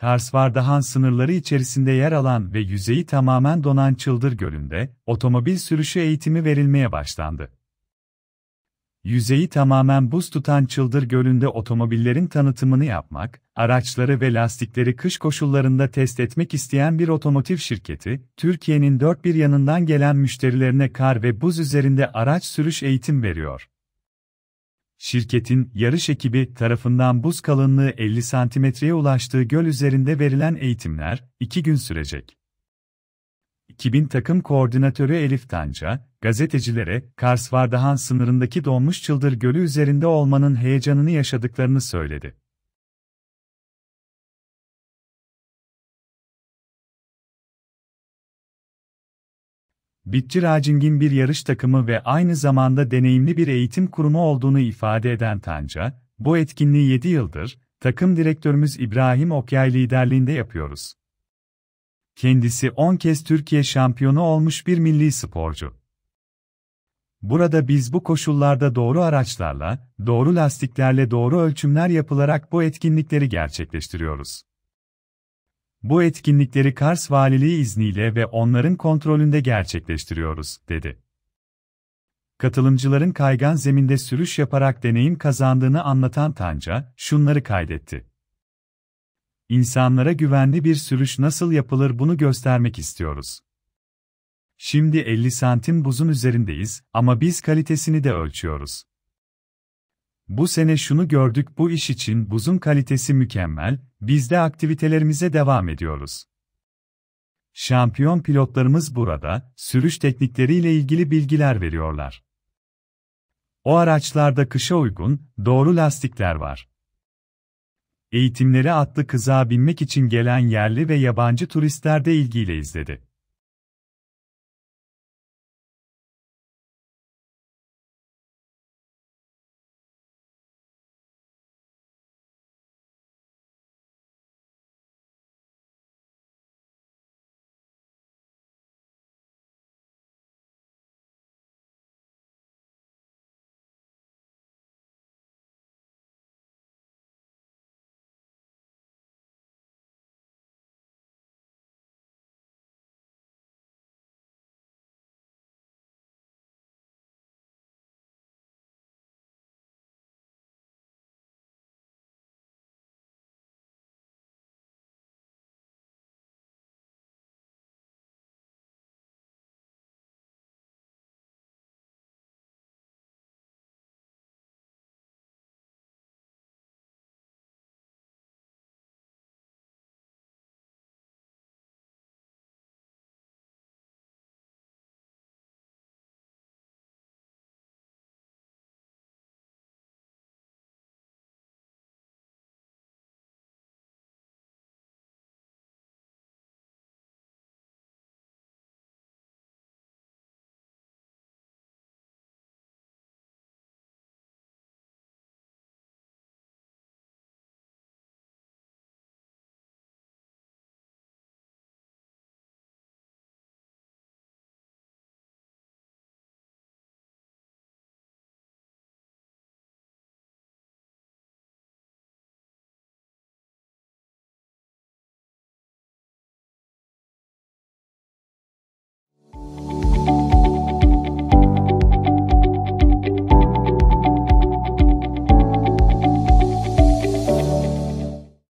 han sınırları içerisinde yer alan ve yüzeyi tamamen donan Çıldır Gölü'nde, otomobil sürüşü eğitimi verilmeye başlandı. Yüzeyi tamamen buz tutan Çıldır Gölü'nde otomobillerin tanıtımını yapmak, araçları ve lastikleri kış koşullarında test etmek isteyen bir otomotiv şirketi, Türkiye'nin dört bir yanından gelen müşterilerine kar ve buz üzerinde araç sürüş eğitim veriyor şirketin yarış ekibi tarafından buz kalınlığı 50 santimetreye ulaştığı göl üzerinde verilen eğitimler 2 gün sürecek. 2000 takım koordinatörü Elif Tanca, gazetecilere Kars-Vardahan sınırındaki donmuş çıldır gölü üzerinde olmanın heyecanını yaşadıklarını söyledi. Bitçi Racing'in bir yarış takımı ve aynı zamanda deneyimli bir eğitim kurumu olduğunu ifade eden Tanca, bu etkinliği 7 yıldır, takım direktörümüz İbrahim Okyay liderliğinde yapıyoruz. Kendisi 10 kez Türkiye şampiyonu olmuş bir milli sporcu. Burada biz bu koşullarda doğru araçlarla, doğru lastiklerle doğru ölçümler yapılarak bu etkinlikleri gerçekleştiriyoruz. Bu etkinlikleri Kars Valiliği izniyle ve onların kontrolünde gerçekleştiriyoruz, dedi. Katılımcıların kaygan zeminde sürüş yaparak deneyim kazandığını anlatan Tanca, şunları kaydetti. İnsanlara güvenli bir sürüş nasıl yapılır bunu göstermek istiyoruz. Şimdi 50 santim buzun üzerindeyiz ama biz kalitesini de ölçüyoruz. Bu sene şunu gördük bu iş için buzun kalitesi mükemmel, biz de aktivitelerimize devam ediyoruz. Şampiyon pilotlarımız burada, sürüş teknikleriyle ilgili bilgiler veriyorlar. O araçlarda kışa uygun, doğru lastikler var. Eğitimleri atlı kızağa binmek için gelen yerli ve yabancı turistler de ilgiyle izledi.